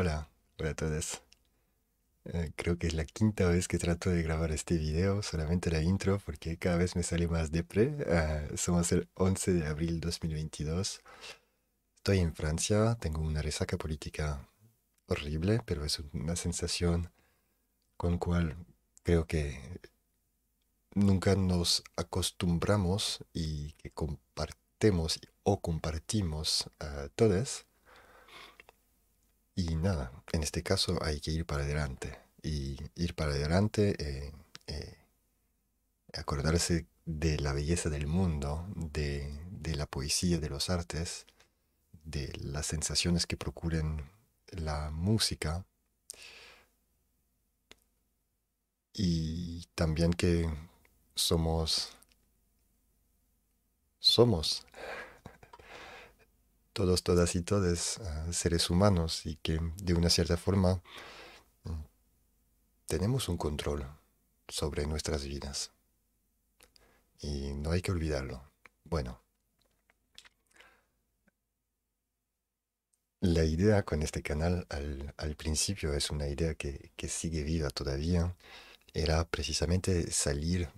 Hola, hola a todos. Eh, creo que es la quinta vez que trato de grabar este video, solamente la intro, porque cada vez me sale más depre. Uh, somos el 11 de abril 2022. Estoy en Francia, tengo una resaca política horrible, pero es una sensación con cual creo que nunca nos acostumbramos y que compartimos o compartimos a todas y nada, en este caso hay que ir para adelante. Y ir para adelante, eh, eh, acordarse de la belleza del mundo, de, de, la poesía, de los artes, de las sensaciones que procuren la música. Y también que somos, somos todos, todas y todos ah, seres humanos y que de una cierta forma mm, tenemos un control sobre nuestras vidas. Y no hay que olvidarlo. Bueno, la idea con este canal al, principio es una idea que sigue viva todavía. Era precisamente salir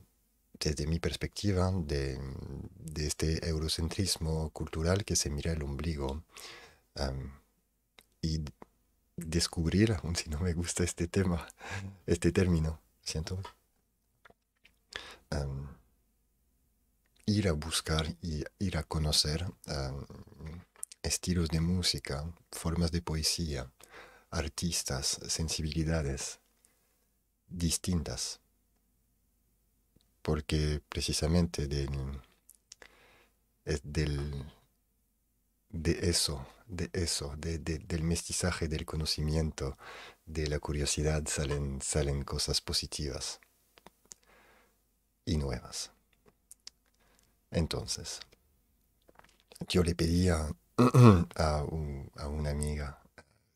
desde mi perspectiva, de, este eurocentrismo cultural que se mira el ombligo. y descubrir, aun si no me gusta este tema, este término, siento. ir a buscar y ir a conocer estilos de música, formas de poesía, artistas, sensibilidades distintas porque precisamente del, del, de eso, de eso, del mestizaje, del conocimiento, de la curiosidad salen, salen cosas positivas y nuevas. Entonces, yo le pedía a, a una amiga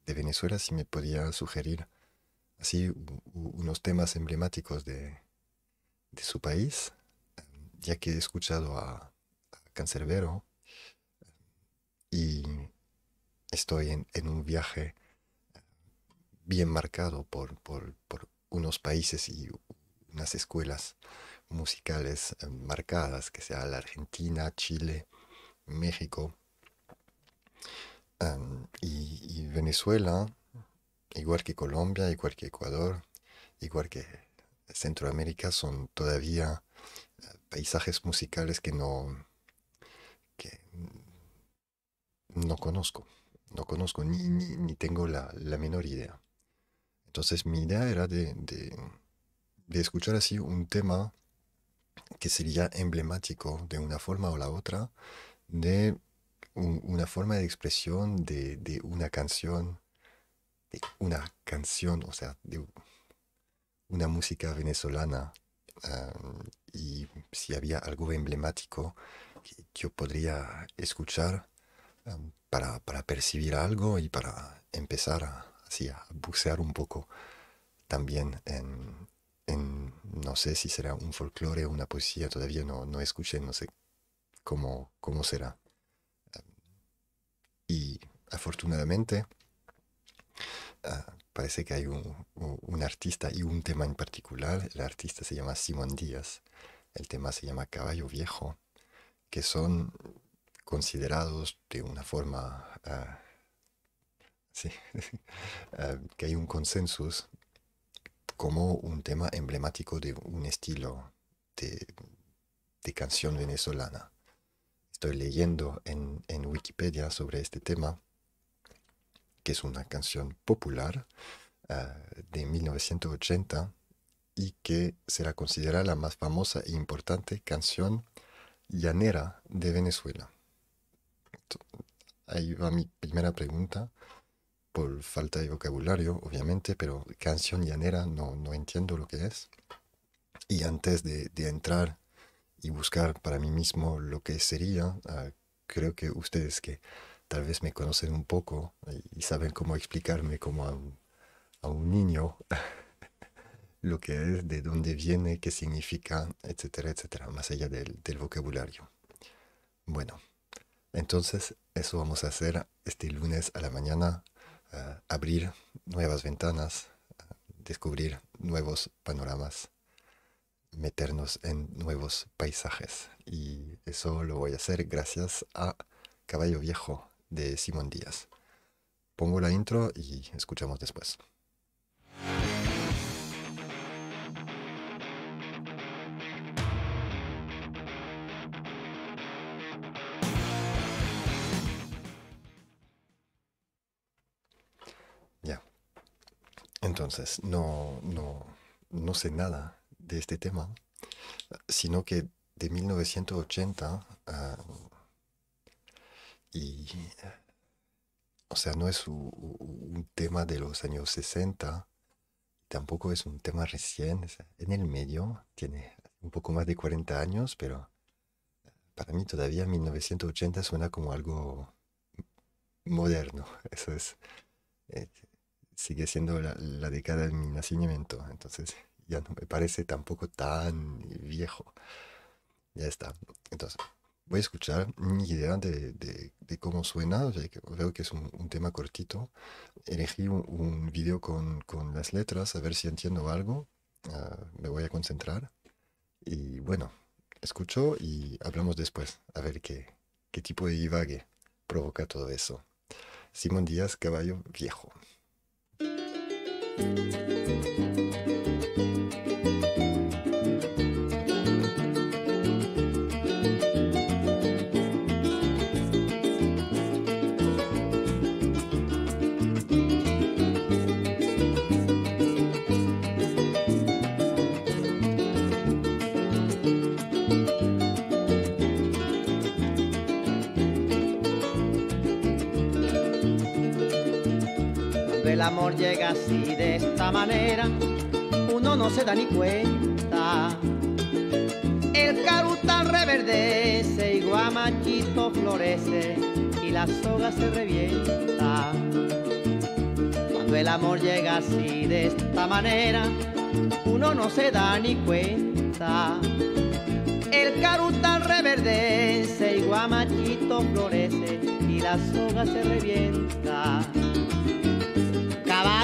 de Venezuela si me podía sugerir así unos temas emblemáticos de, de su país, ya que he escuchado a, Cancerbero y estoy en, un viaje eh, bien marcado por, por, unos países y unas escuelas musicales eh, marcadas, que sea la Argentina, Chile, México eh, y, y, Venezuela, igual que Colombia, igual que Ecuador, igual que Centroamérica son todavía eh, paisajes musicales que no, que no conozco, no conozco ni, tengo la, menor idea. Entonces mi idea era de, escuchar así un tema que sería emblemático de una forma o la otra de una forma de expresión de, de, una canción, de una canción, o sea, de, una música venezolana eh, y si había algo emblemático que yo podría escuchar eh, para, percibir algo y para empezar a, así, a bucear un poco también en, no sé si será un folclore o una poesía, todavía no, no escuché, no sé cómo, cómo será. Eh, y afortunadamente, parece que hay un, un, artista y un tema en particular. El artista se llama Simón Díaz, el tema se llama Caballo Viejo, que son considerados de una forma... Ah, sí, ah, que hay un consenso como un tema emblemático de un estilo de, canción venezolana. Estoy leyendo en, en Wikipedia sobre este tema que es una canción popular eh, de 1980 y que será considerada la más famosa e importante canción llanera de Venezuela. Ahí va mi primera pregunta, por falta de vocabulario, obviamente, pero canción llanera no, no entiendo lo que es. Y antes de, entrar y buscar para mí mismo lo que sería, ah, creo que ustedes que tal vez me conocen un poco y, saben cómo explicarme como a un, niño lo que es, de dónde viene, qué significa, etcétera, etcétera, más allá del, vocabulario. Bueno, entonces eso vamos a hacer este lunes a la mañana, abrir nuevas ventanas, descubrir nuevos panoramas, meternos en nuevos paisajes. Y eso lo voy a hacer gracias a Caballo Viejo, de Simón Díaz. Pongo la intro y escuchamos después. Ya. Entonces, no, sé nada de este tema, sino que de 1980 y, o sea, no es un, tema de los años 60, tampoco es un tema recién, en el medio, tiene un poco más de 40 años, pero para mí todavía 1980 suena como algo moderno, eso es, eh, sigue siendo la, la, década de mi nacimiento, entonces ya no me parece tampoco tan viejo, ya está, entonces voy a escuchar mi idea de, de, cómo suena. veo que es un, tema cortito. Elegí un, un video con, con, las letras, a ver si entiendo algo. Ah, me voy a concentrar. Y bueno, escucho y hablamos después, a ver qué, qué tipo de divague provoca todo eso. Simón Díaz, caballo viejo. el amor llega así de esta manera, uno no se da ni cuenta. El caruta reverdece y guamachito florece y la soga se revienta. Cuando el amor llega así de esta manera, uno no se da ni cuenta. El caruta reverdece y guamachito florece y la soga se revienta.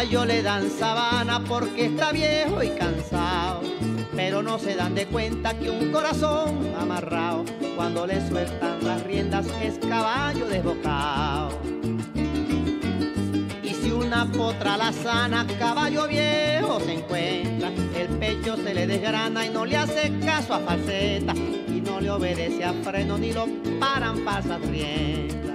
Ah, le dan sabana porque está viejo y cansado. Pero no se dan de cuenta que un corazón amarrado, cuando le sueltan las riendas, es caballo desbocado. Y si una potra la sana, caballo viejo se encuentra. El pecho se le desgrana y no le hace caso a falseta. Y no le obedece a freno ni lo paran para riendas.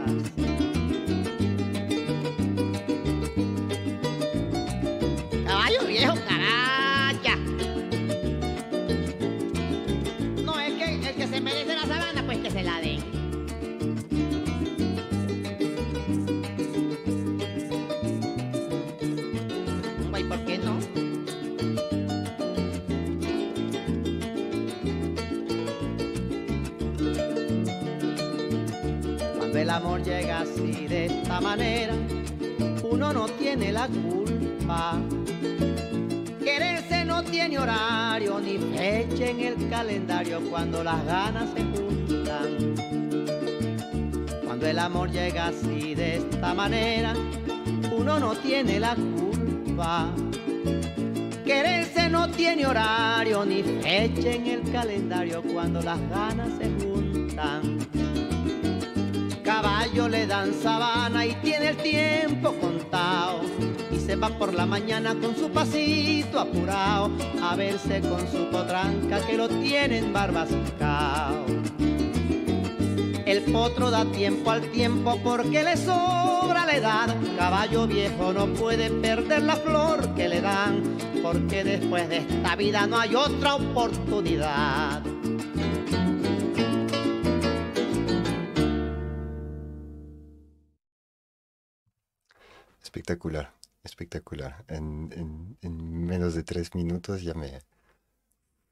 llega así de esta manera, uno no tiene la culpa. Quererse no tiene horario ni fecha en el calendario cuando las ganas se juntan. Cuando el amor llega así de esta manera, uno no tiene la culpa. Quererse no tiene horario ni fecha en el calendario cuando las ganas se juntan caballo le dan sabana y tiene el tiempo contado. Y se va por la mañana con su pasito apurado a verse con su potranca que lo tienen barbascao El potro da tiempo al tiempo porque le sobra la edad. Caballo viejo no puede perder la flor que le dan, porque después de esta vida no hay otra oportunidad. Espectacular, espectacular. En, en, menos de tres minutos ya me...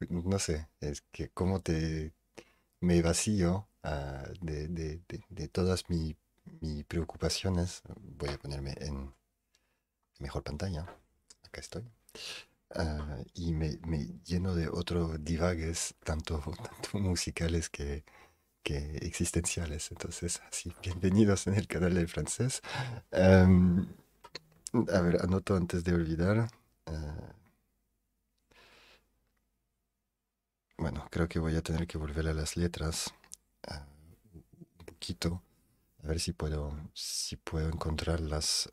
No sé, es que cómo te... Me vacío ah, de, todas mis preocupaciones. Voy a ponerme en mejor pantalla. Acá estoy. Ah, y me, lleno de otros divagues, tanto, musicales que, que existenciales. Entonces, así, bienvenidos en el canal del francés. Em, a ver, anoto antes de olvidar. Ah, bueno, creo que voy a tener que volver a las letras ah, un poquito. A ver si puedo, si puedo encontrarlas.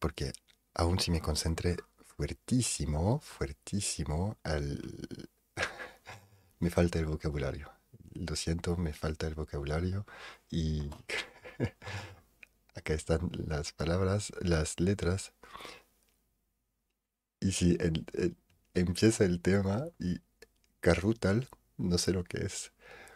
porque aún si me concentré fuertísimo, fuertísimo, me falta el vocabulario. Lo siento, me falta el vocabulario y acá están las palabras, las letras. Y si empieza el tema y Carrutal, no sé lo que es.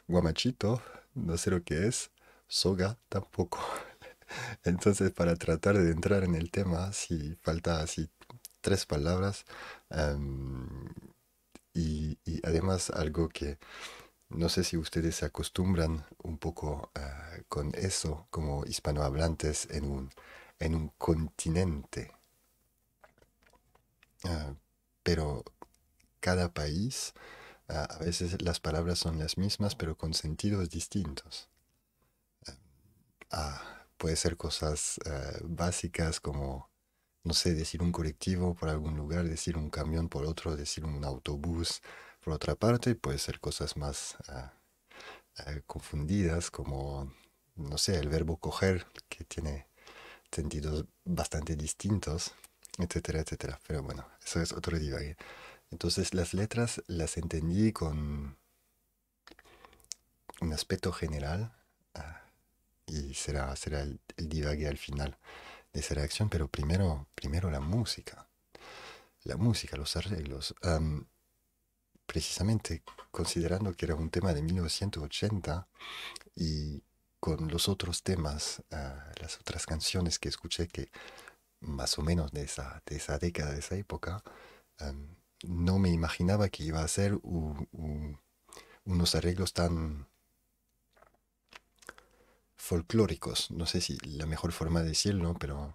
Guamachito, no sé lo que es. Soga, tampoco. Entonces, para tratar de entrar en el tema, si falta así tres palabras y además algo que no sé si ustedes se acostumbran un poco ah, con eso como hispanohablantes en un, en un continente. Ah, pero cada país, ah, a veces las palabras son las mismas, pero con sentidos distintos. puede ser cosas básicas como, no sé, decir un colectivo por algún lugar, decir un camión por otro, decir un autobús, por otra parte, puede ser cosas más ah, eh, confundidas como, no sé, el verbo coger, que tiene sentidos bastante distintos, etcétera, etcétera. Pero bueno, eso es otro divague. Entonces las letras las entendí con un aspecto general ah, y será, será el, divague al final de esa reacción, pero primero, primero la música. La música, los arreglos precisamente considerando que era un tema de 1980 y con los otros temas, ah, las otras canciones que escuché que más o menos de esa, de esa década, de esa época, no me imaginaba que iba a ser unos arreglos tan folclóricos. No sé si la mejor forma de decirlo, pero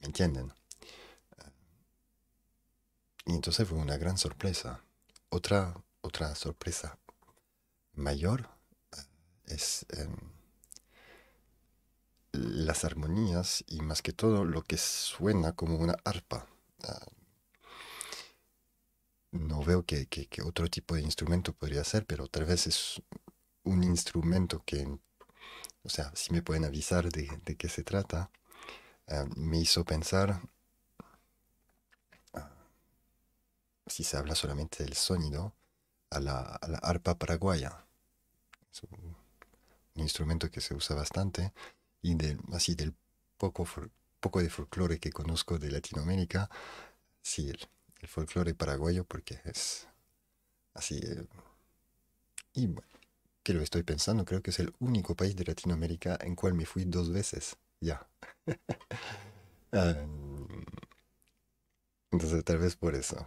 me entienden. Ah, y entonces fue una gran sorpresa otra, otra sorpresa mayor eh, es em, las armonías y más que todo lo que suena como una arpa. Ah, no veo que, otro tipo de instrumento podría ser, pero tal vez es un instrumento que, o sea, si me pueden avisar de, qué se trata, ah, me hizo pensar si se habla solamente del sonido, a la, arpa paraguaya. Es un, instrumento que se usa bastante y de, así del poco, poco de folclore que conozco de Latinoamérica, sí, el, el folclore paraguayo porque es así. Eh, y bueno, que lo estoy pensando, creo que es el único país de Latinoamérica en cual me fui dos veces ya. Em, entonces tal vez por eso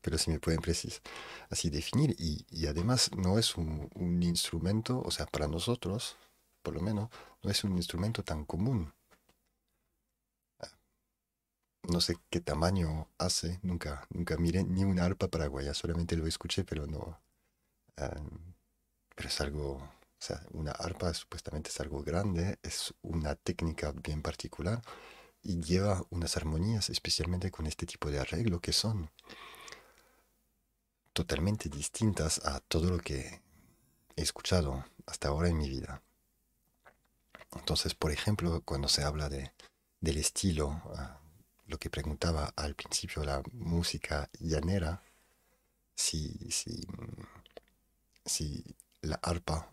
pero si me pueden así definir. Y, y, además no es un, instrumento, o sea, para nosotros, por lo menos, no es un instrumento tan común. Ah, no sé qué tamaño hace, nunca, nunca miré ni una arpa paraguaya, solamente lo escuché, pero no. Ah, pero es algo, o sea, una arpa supuestamente es algo grande, es una técnica bien particular y lleva unas armonías, especialmente con este tipo de arreglo que son totalmente distintas a todo lo que he escuchado hasta ahora en mi vida. Entonces, por ejemplo, cuando se habla de, del estilo, ah, lo que preguntaba al principio, la música llanera, si, si, si la arpa,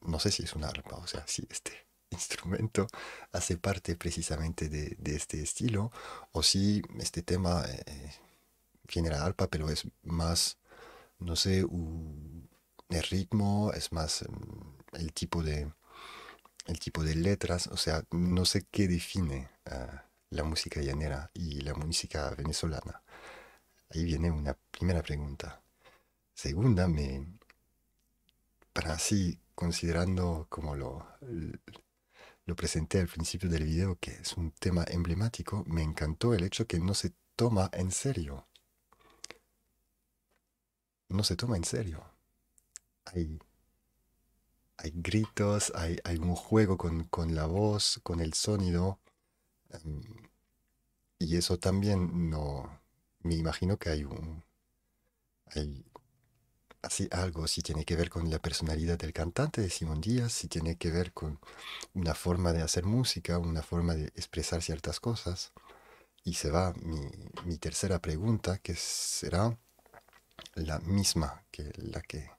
no sé si es una arpa, o sea, si este instrumento hace parte precisamente de, este estilo, o si este tema tiene eh, eh, la arpa, pero es más no sé, el ritmo, es más em, el tipo de, el tipo de letras, o sea, no sé qué define la música llanera y la música venezolana. Ahí viene una primera pregunta. Segunda, me, para así, considerando como lo, lo presenté al principio del video, que es un tema emblemático, me encantó el hecho que no se toma en serio no se toma en serio. Hay, gritos, hay, un juego con, la voz, con el sonido. Em, y eso también no... Me imagino que hay un... así algo, si tiene que ver con la personalidad del cantante de Simón Díaz, si tiene que ver con una forma de hacer música, una forma de expresar ciertas cosas. Y se va mi, mi tercera pregunta, que será, la misma que la que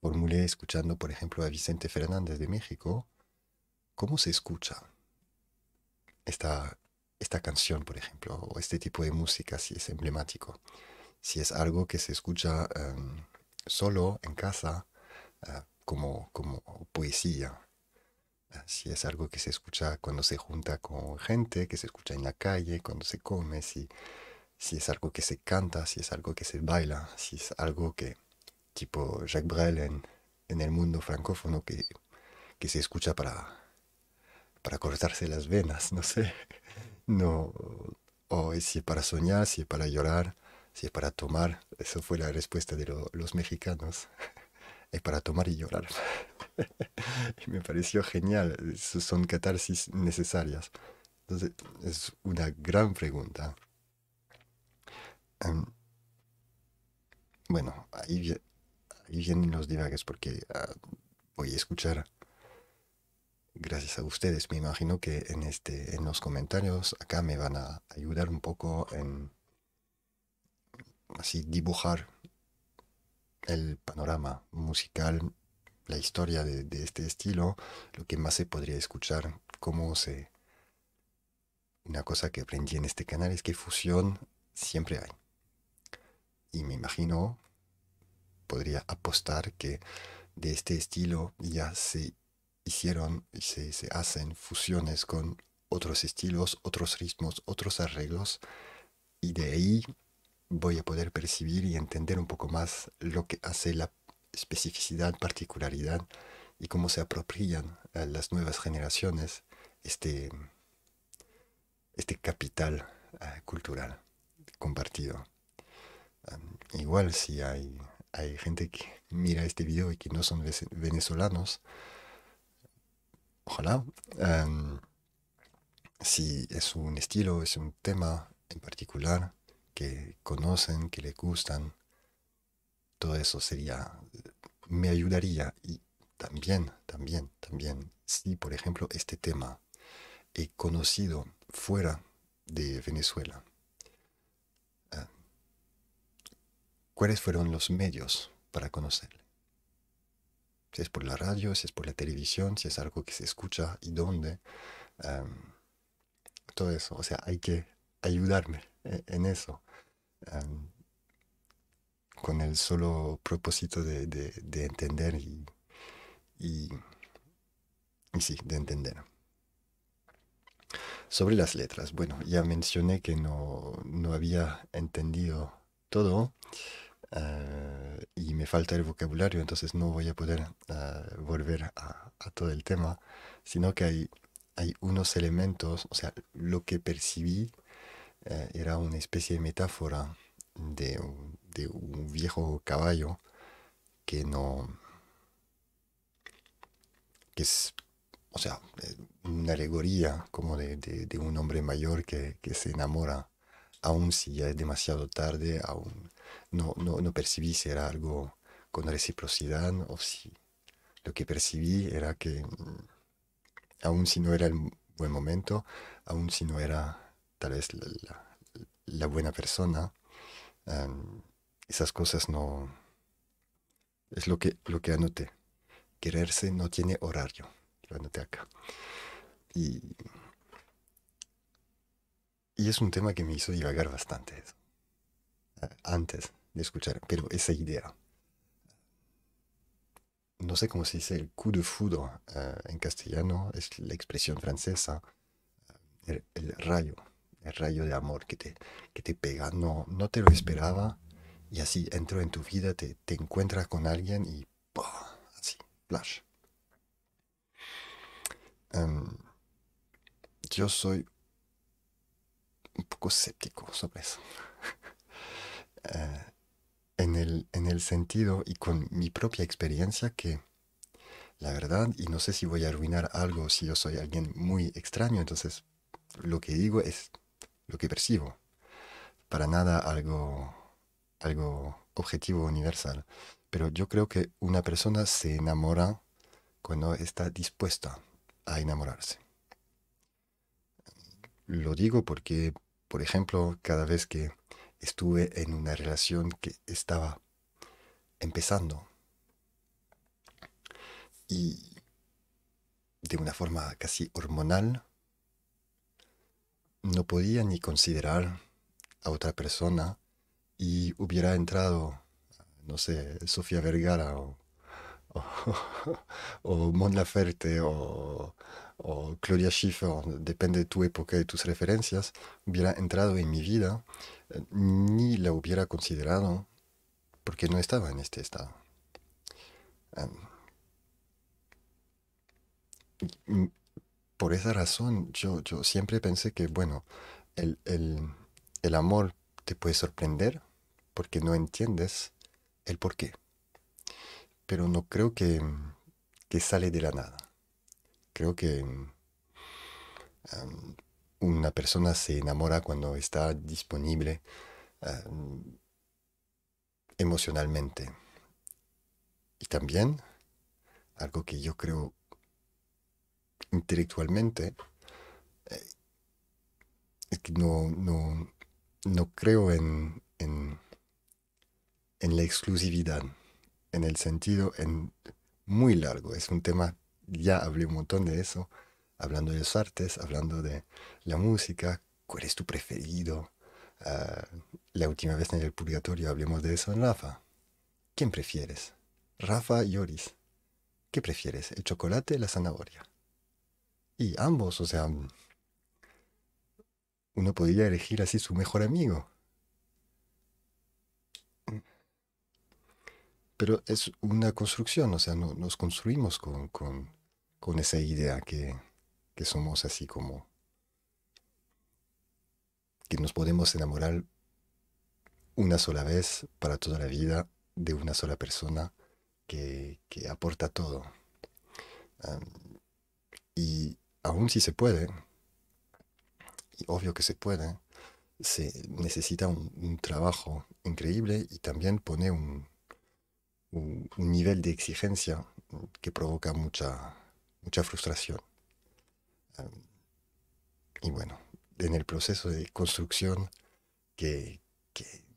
formulé escuchando, por ejemplo, a Vicente Fernández de México, ¿cómo se escucha esta, esta canción, por ejemplo, o este tipo de música si es emblemático? Si es algo que se escucha em, solo en casa eh, como, como poesía, eh, si es algo que se escucha cuando se junta con gente, que se escucha en la calle, cuando se come, si si es algo que se canta, si es algo que se baila, si es algo que, tipo Jacques Brel en, el mundo francófono, que, se escucha para, para cortarse las venas, no sé. No, o si es para soñar, si es para llorar, si es para tomar. Eso fue la respuesta de los mexicanos. Es para tomar y llorar. me pareció genial. son catarsis necesarias. Entonces, es una gran pregunta. Em, bueno, ahí, ahí, vienen los divagues porque ah, voy a escuchar. Gracias a ustedes, me imagino que en, este, en los comentarios acá me van a ayudar un poco en así dibujar el panorama musical, la historia de, este estilo, lo que más se podría escuchar, cómo se... Una cosa que aprendí en este canal es que fusión siempre hay y me imagino, podría apostar que de este estilo ya se hicieron y se, hacen fusiones con otros estilos, otros ritmos, otros arreglos y de ahí voy a poder percibir y entender un poco más lo que hace la especificidad, particularidad y cómo se apropian las nuevas generaciones este, este capital ah, cultural compartido igual si hay, gente que mira este video y que no son venezolanos, ojalá. si es un estilo, es un tema en particular que conocen, que les gustan, todo eso sería, me ayudaría. Y también, también, también, si por ejemplo este tema es conocido fuera de Venezuela, ¿Cuáles fueron los medios para conocerle? Si es por la radio, si es por la televisión, si es algo que se escucha y dónde. todo eso. O sea, hay que ayudarme e-, en eso. con el solo propósito de, entender y, sí, de entender. Sobre las letras, bueno, ya mencioné que no, no había entendido todo. Ah, y me falta el vocabulario, entonces no voy a poder ah, volver a, todo el tema, sino que hay, hay unos elementos, o sea, lo que percibí eh, era una especie de metáfora de, un viejo caballo que no, que es, o sea, eh, una alegoría como de, un hombre mayor que, que se enamora aún si ya es demasiado tarde, aún no, no, percibí si era algo con reciprocidad o si lo que percibí era que mm, aún si no era el buen momento, aún si no era tal vez la, buena persona, em, esas cosas no... Es lo que, lo que anoté. Quererse no tiene horario. Lo anoté acá. Y y es un tema que me hizo divagar bastante antes de escuchar, pero esa idea. No sé cómo se dice el coup de foudre eh, en castellano, es la expresión francesa, eh, el, rayo, el rayo de amor que te, que te pega, no, no te lo esperaba y así entró en tu vida, te, encuentras con alguien y así, flash. Em, yo soy un poco escéptico sobre eso. Eh, en, el, en el sentido y con mi propia experiencia que la verdad, y no sé si voy a arruinar algo si yo soy alguien muy extraño, entonces lo que digo es lo que percibo. Para nada algo, algo objetivo universal. Pero yo creo que una persona se enamora cuando está dispuesta a enamorarse. Lo digo porque, por ejemplo, cada vez que estuve en una relación que estaba empezando y de una forma casi hormonal, no podía ni considerar a otra persona y hubiera entrado, no sé, Sofía Vergara o, o, Mon Laferte o o Claudia Schiffer, depende de tu época y tus referencias, hubiera entrado en mi vida, eh, ni la hubiera considerado porque no estaba en este estado. por esa razón, yo, siempre pensé que, bueno, el, amor te puede sorprender porque no entiendes el por qué. Pero no creo que sale de la nada. Creo que um, una persona se enamora cuando está disponible um, emocionalmente. Y también algo que yo creo intelectualmente eh, es que no, creo en, en, la exclusividad, en el sentido en muy largo. Es un tema ya hablé un montón de eso, hablando de las artes, hablando de la música, cuál es tu preferido. Ah, la última vez en el purgatorio hablemos de eso en Rafa. ¿Quién prefieres? Rafa y Oris. ¿Qué prefieres? ¿El chocolate o la zanahoria? Y ambos, o sea, uno podría elegir así su mejor amigo. pero es una construcción, o sea, no, nos construimos con, esa idea que, somos así como, que nos podemos enamorar una sola vez para toda la vida de una sola persona que, aporta todo. y aún si se puede, y obvio que se puede, se necesita un trabajo increíble y también pone un, un, nivel de exigencia que provoca mucha, mucha frustración. Em, y bueno, en el proceso de construcción que,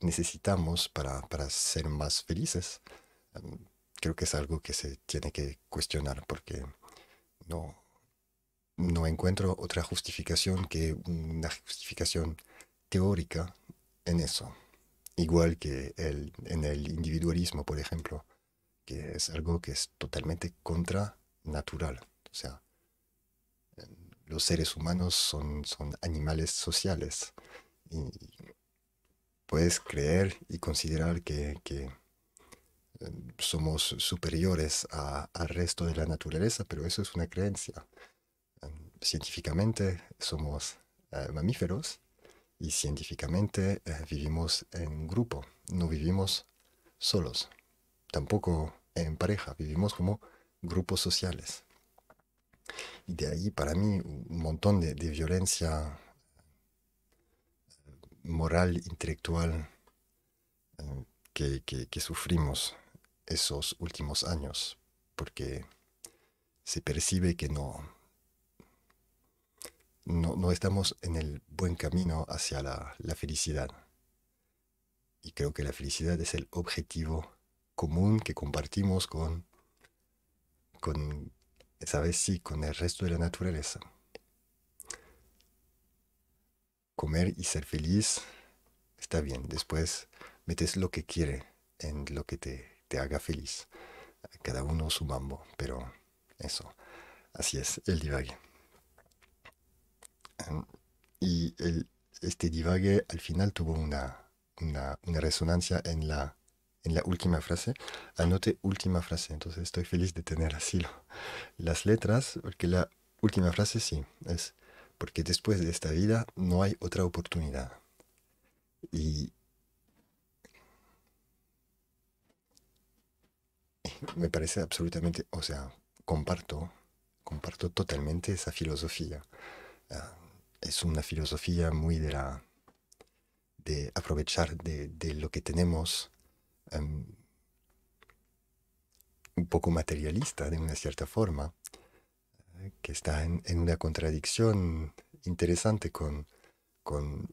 necesitamos para, ser más felices, em, creo que es algo que se tiene que cuestionar porque no, no encuentro otra justificación que una justificación teórica en eso igual que el, en el individualismo, por ejemplo, que es algo que es totalmente contra natural. O sea, los seres humanos son, son animales sociales puedes creer y considerar que, que em, somos superiores al resto de la naturaleza, pero eso es una creencia. Em, científicamente somos eh, mamíferos y científicamente eh, vivimos en grupo, no vivimos solos, tampoco en pareja, vivimos como grupos sociales. Y de ahí para mí un montón de, violencia eh, moral, intelectual eh, que sufrimos esos últimos años, porque se percibe que no, no, estamos en el buen camino hacia la, felicidad. Y creo que la felicidad es el objetivo común que compartimos con, con con el resto de la naturaleza. Comer y ser feliz está bien. Después metes lo que quiere en lo que te, te haga feliz. Cada uno su mambo, pero eso. Así es, el divague. Y este divague al final tuvo una, resonancia en la, en la última frase. Anote última frase, entonces estoy feliz de tener así las letras, porque la última frase sí, es porque después de esta vida no hay otra oportunidad. Y me parece absolutamente, o sea, comparto, comparto totalmente esa filosofía. Ah, es una filosofía muy de la de aprovechar de, lo que tenemos em, un poco materialista de una cierta forma que está en, una contradicción interesante con, con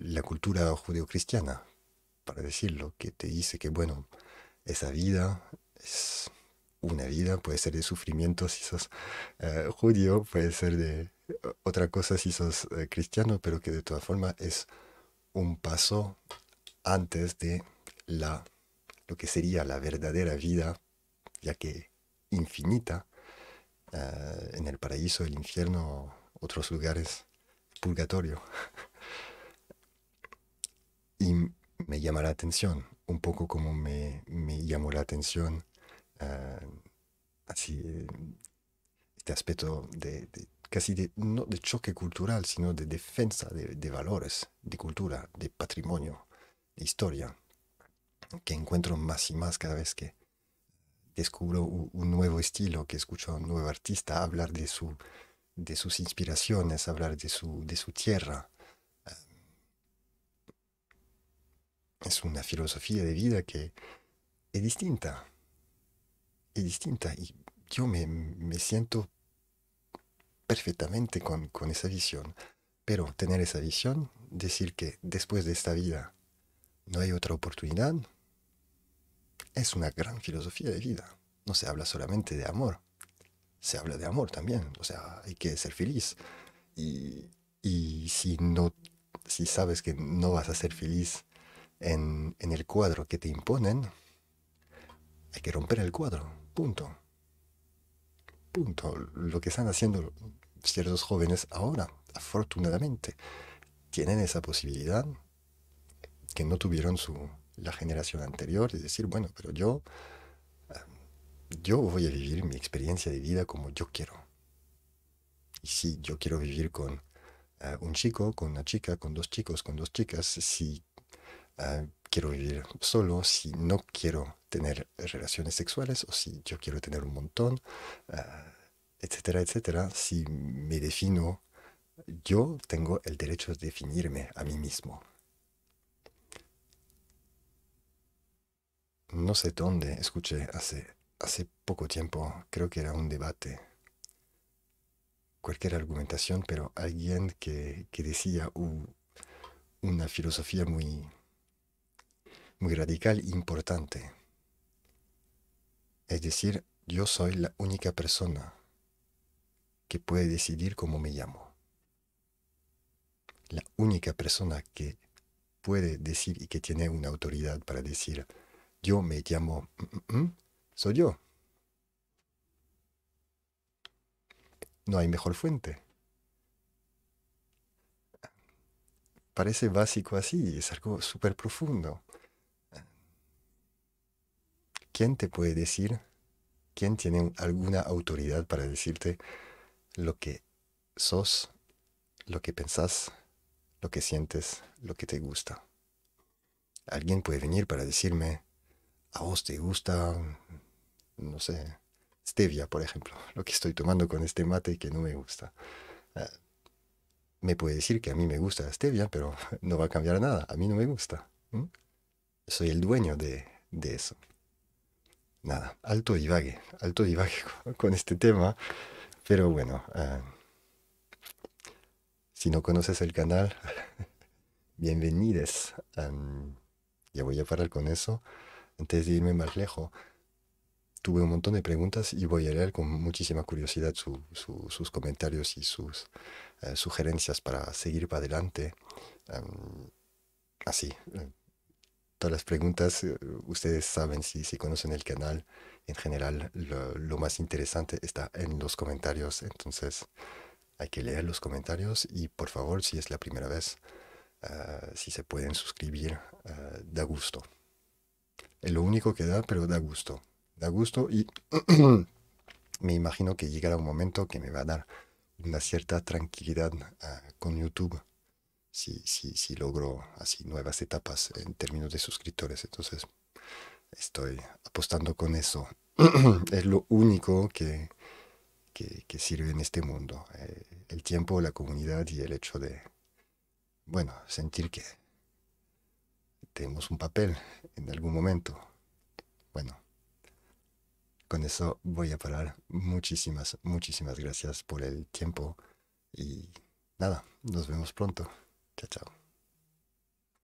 la cultura judeocristiana, para decirlo, que te dice que, bueno, esa vida es una vida, puede ser de sufrimiento si sos eh, judío, puede ser de, otra cosa si sos eh, cristiano, pero que de todas formas es un paso antes de la, lo que sería la verdadera vida, ya que infinita, eh, en el paraíso, el infierno, otros lugares, purgatorio. y me llama la atención, un poco como me, me llamó la atención eh, así este aspecto de casi de, no de choque cultural, sino de defensa de, valores, de cultura, de patrimonio, de historia, que encuentro más y más cada vez que descubro un nuevo estilo, que escucho a un nuevo artista hablar de, su, de sus inspiraciones, hablar de su, de su tierra. Es una filosofía de vida que es distinta, es distinta y yo me, me siento perfectamente con, esa visión. Pero tener esa visión, decir que después de esta vida no hay otra oportunidad, es una gran filosofía de vida. No se habla solamente de amor, se habla de amor también. O sea, hay que ser feliz. Y, si no, si sabes que no vas a ser feliz en, en, el cuadro que te imponen, hay que romper el cuadro. Punto. Punto. Lo que están haciendo ciertos jóvenes ahora, afortunadamente, tienen esa posibilidad que no tuvieron su, la generación anterior, de decir, bueno, pero yo, eh, yo voy a vivir mi experiencia de vida como yo quiero. Y si yo quiero vivir con eh, un chico, con una chica, con dos chicos, con dos chicas, si eh, quiero vivir solo, si no quiero tener relaciones sexuales o si yo quiero tener un montón, etcétera, etcétera, si me defino, yo tengo el derecho de definirme a mí mismo. No sé dónde escuché hace, hace poco tiempo, creo que era un debate, cualquier argumentación, pero alguien que, decía una filosofía muy, muy radical, importante. Es decir, yo soy la única persona que puede decidir cómo me llamo. La única persona que puede decir y que tiene una autoridad para decir, yo me llamo, mm, mm, mm", soy yo. No hay mejor fuente. Parece básico así, es algo súper profundo. ¿Quién te puede decir? ¿Quién tiene alguna autoridad para decirte, lo que sos, lo que pensás, lo que sientes, lo que te gusta. Alguien puede venir para decirme, a vos te gusta, no sé, stevia, por ejemplo, lo que estoy tomando con este mate que no me gusta. Ah, me puede decir que a mí me gusta la stevia, pero no va a cambiar nada, a mí no me gusta. Soy el dueño de, de eso. Nada, alto divague, alto divague con este tema. Pero bueno, ah, si no conoces el canal, bienvenidos ah, ya voy a parar con eso. Antes de irme más lejos, tuve un montón de preguntas y voy a leer con muchísima curiosidad sus comentarios y sus ah, sugerencias para seguir para adelante. así, todas las preguntas. Eh, ustedes saben si, si conocen el canal. En general, lo, más interesante está en los comentarios. Entonces, hay que leer los comentarios y por favor, si es la primera vez, ah, si se pueden suscribir, ah, da gusto. Es lo único que da, pero da gusto. Da gusto y me imagino que llegará un momento que me va a dar una cierta tranquilidad ah, con YouTube si, si, si logro así nuevas etapas en términos de suscriptores. Entonces, estoy apostando con eso. es lo único que, que, sirve en este mundo. Eh, el tiempo, la comunidad y el hecho de, bueno, sentir que tenemos un papel en algún momento. Bueno, con eso voy a parar. Muchísimas, muchísimas gracias por el tiempo y nada, nos vemos pronto. Chao, chao.